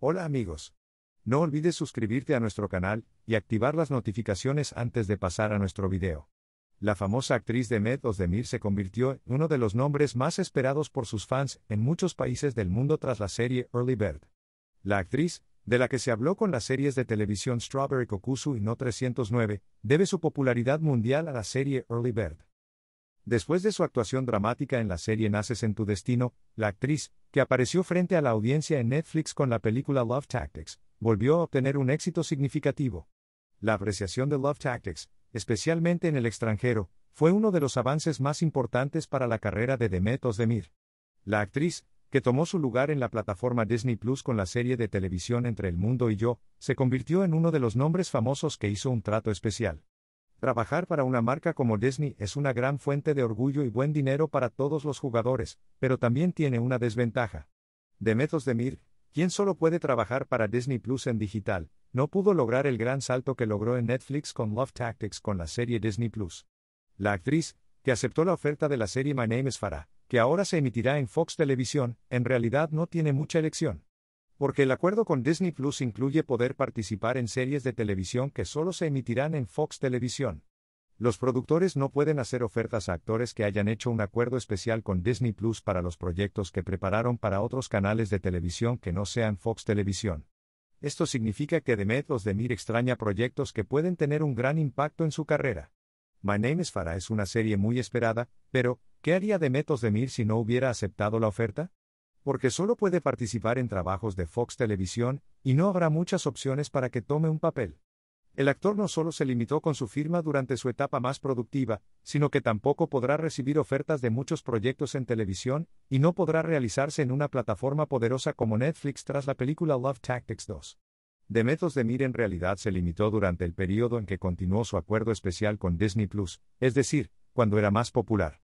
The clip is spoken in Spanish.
Hola amigos. No olvides suscribirte a nuestro canal y activar las notificaciones antes de pasar a nuestro video. La famosa actriz de Med Özdemir se convirtió en uno de los nombres más esperados por sus fans en muchos países del mundo tras la serie Early Bird. La actriz, de la que se habló con las series de televisión Strawberry Kokusu y No 309, debe su popularidad mundial a la serie Early Bird. Después de su actuación dramática en la serie Naces en tu Destino, la actriz, que apareció frente a la audiencia en Netflix con la película Love Tactics, volvió a obtener un éxito significativo. La apreciación de Love Tactics, especialmente en el extranjero, fue uno de los avances más importantes para la carrera de Demet Özdemir. La actriz, que tomó su lugar en la plataforma Disney Plus con la serie de televisión Entre el Mundo y Yo, se convirtió en uno de los nombres famosos que hizo un trato especial. Trabajar para una marca como Disney es una gran fuente de orgullo y buen dinero para todos los jugadores, pero también tiene una desventaja. de Mir, quien solo puede trabajar para Disney Plus en digital, no pudo lograr el gran salto que logró en Netflix con Love Tactics con la serie Disney Plus. La actriz, que aceptó la oferta de la serie My Name is Farah, que ahora se emitirá en Fox Televisión, en realidad no tiene mucha elección porque el acuerdo con Disney Plus incluye poder participar en series de televisión que solo se emitirán en Fox Televisión. Los productores no pueden hacer ofertas a actores que hayan hecho un acuerdo especial con Disney Plus para los proyectos que prepararon para otros canales de televisión que no sean Fox Televisión. Esto significa que Demet de Mir extraña proyectos que pueden tener un gran impacto en su carrera. My Name is Farah es una serie muy esperada, pero, ¿qué haría de Mir si no hubiera aceptado la oferta? porque solo puede participar en trabajos de Fox Televisión, y no habrá muchas opciones para que tome un papel. El actor no solo se limitó con su firma durante su etapa más productiva, sino que tampoco podrá recibir ofertas de muchos proyectos en televisión, y no podrá realizarse en una plataforma poderosa como Netflix tras la película Love Tactics 2. Methods de Mir en realidad se limitó durante el periodo en que continuó su acuerdo especial con Disney Plus, es decir, cuando era más popular.